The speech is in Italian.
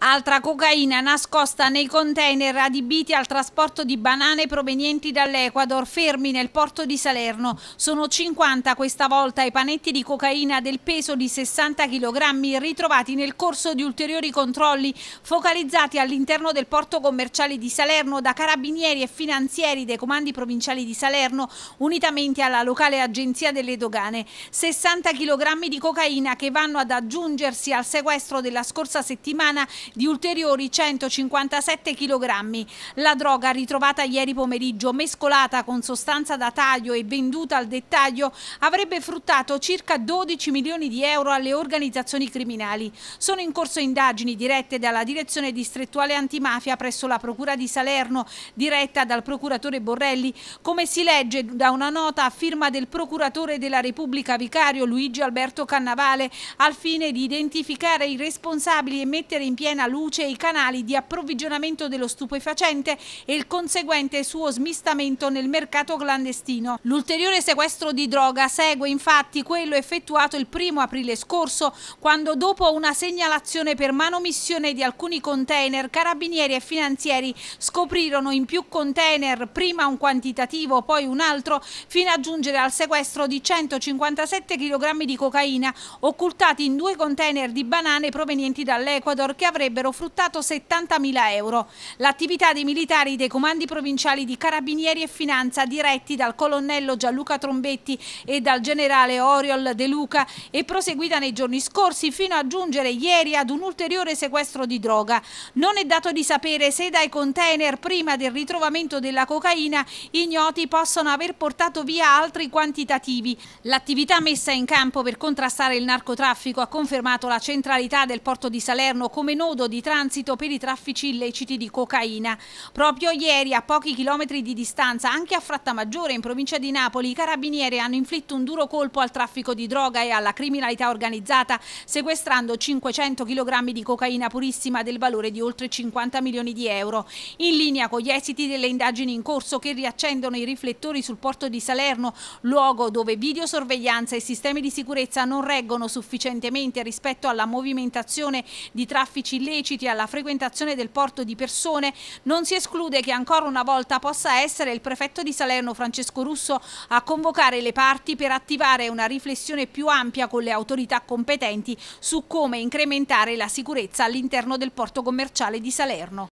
Altra cocaina nascosta nei container adibiti al trasporto di banane provenienti dall'Ecuador, fermi nel porto di Salerno. Sono 50 questa volta i panetti di cocaina del peso di 60 kg ritrovati nel corso di ulteriori controlli focalizzati all'interno del porto commerciale di Salerno da carabinieri e finanzieri dei comandi provinciali di Salerno unitamente alla locale agenzia delle dogane. 60 kg di cocaina che vanno ad aggiungersi al sequestro della scorsa settimana di ulteriori 157 kg. La droga ritrovata ieri pomeriggio, mescolata con sostanza da taglio e venduta al dettaglio, avrebbe fruttato circa 12 milioni di euro alle organizzazioni criminali. Sono in corso indagini dirette dalla Direzione Distrettuale Antimafia presso la Procura di Salerno, diretta dal procuratore Borrelli, come si legge da una nota a firma del procuratore della Repubblica Vicario Luigi Alberto Cannavale, al fine di identificare i responsabili e mettere in piena piena luce i canali di approvvigionamento dello stupefacente e il conseguente suo smistamento nel mercato clandestino. L'ulteriore sequestro di droga segue infatti quello effettuato il primo aprile scorso, quando dopo una segnalazione per manomissione di alcuni container, carabinieri e finanzieri scoprirono in più container prima un quantitativo, poi un altro, fino a giungere al sequestro di 157 kg di cocaina, occultati in due container di banane provenienti dall'Equador che avrebbero avrebbero fruttato 70.000 euro. L'attività dei militari dei comandi provinciali di Carabinieri e Finanza diretti dal colonnello Gianluca Trombetti e dal generale Oriol De Luca è proseguita nei giorni scorsi fino a giungere ieri ad un ulteriore sequestro di droga. Non è dato di sapere se dai container prima del ritrovamento della cocaina ignoti possono aver portato via altri quantitativi. L'attività messa in campo per contrastare il narcotraffico ha confermato la centralità del porto di Salerno come nodo nodo di transito per i traffici illeciti di cocaina. Proprio ieri, a pochi chilometri di distanza, anche a Frattamaggiore, in provincia di Napoli, i carabinieri hanno inflitto un duro colpo al traffico di droga e alla criminalità organizzata, sequestrando 500 kg di cocaina purissima del valore di oltre 50 milioni di euro, in linea con gli esiti delle indagini in corso che riaccendono i riflettori sul porto di Salerno, luogo dove videosorveglianza e sistemi di sicurezza non reggono sufficientemente rispetto alla movimentazione di traffici illeciti illeciti alla frequentazione del porto di persone, non si esclude che ancora una volta possa essere il prefetto di Salerno Francesco Russo a convocare le parti per attivare una riflessione più ampia con le autorità competenti su come incrementare la sicurezza all'interno del porto commerciale di Salerno.